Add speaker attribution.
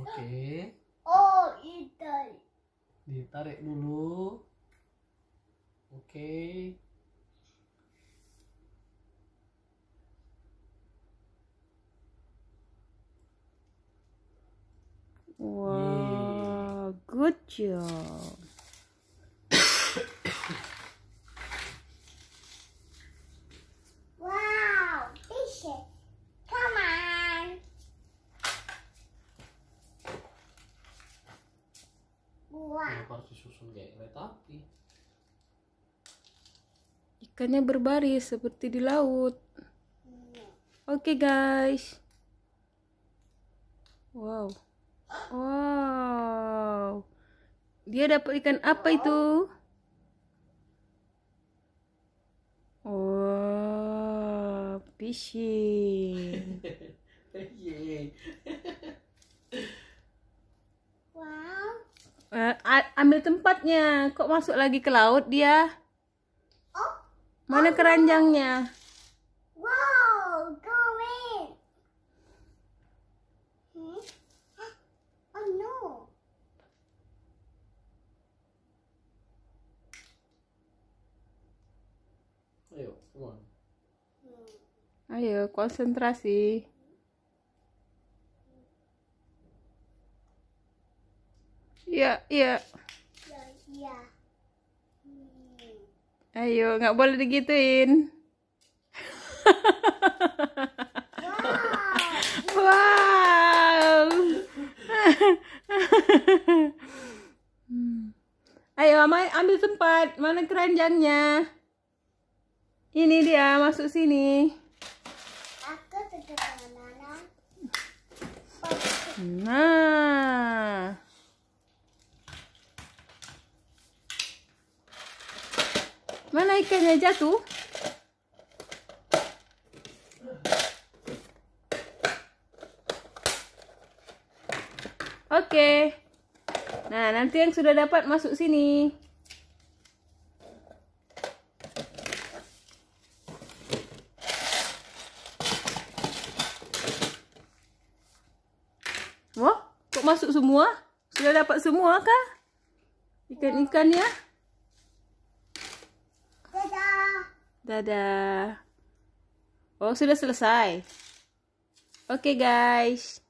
Speaker 1: Oke. Okay. Oh, ditarik. Ditarik dulu. Oke. Okay. Wow, good job. harus disusun kayak kereta api ikannya berbaris seperti di laut oke okay, guys wow wow dia dapat ikan apa itu oh fishing wow uh, ambil tempatnya. Kok masuk lagi ke laut dia? Oh. Mana keranjangnya? Hmm? Oh, hmm. Ayo, konsentrasi. Iya, iya. Iya. Ayo, nggak boleh digituin. Wow. wow. Ayo, ambil tempat. Mana keranjangnya? Ini dia, masuk sini. Aku Nah. Mana ikan yang jatuh? Okay. Nah, nanti yang sudah dapat masuk sini. Wah, kok masuk semua? Sudah dapat semua kah? ikan ikannya ya. Dadah. Oh, sudah selesai. Oke, okay, guys.